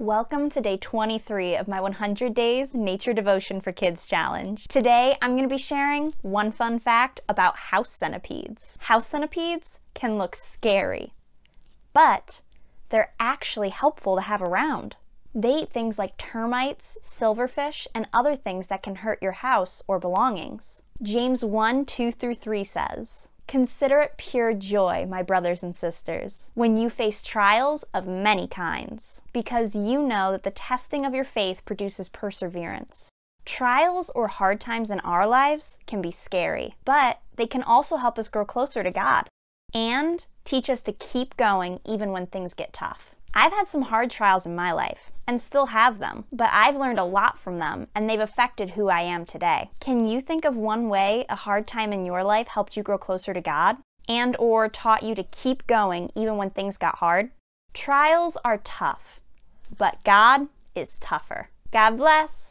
Welcome to day 23 of my 100 Days Nature Devotion for Kids Challenge. Today, I'm going to be sharing one fun fact about house centipedes. House centipedes can look scary, but they're actually helpful to have around. They eat things like termites, silverfish, and other things that can hurt your house or belongings. James 1 2 through 3 says, Consider it pure joy, my brothers and sisters, when you face trials of many kinds, because you know that the testing of your faith produces perseverance. Trials or hard times in our lives can be scary, but they can also help us grow closer to God and teach us to keep going even when things get tough. I've had some hard trials in my life and still have them, but I've learned a lot from them and they've affected who I am today. Can you think of one way a hard time in your life helped you grow closer to God and or taught you to keep going even when things got hard? Trials are tough, but God is tougher. God bless.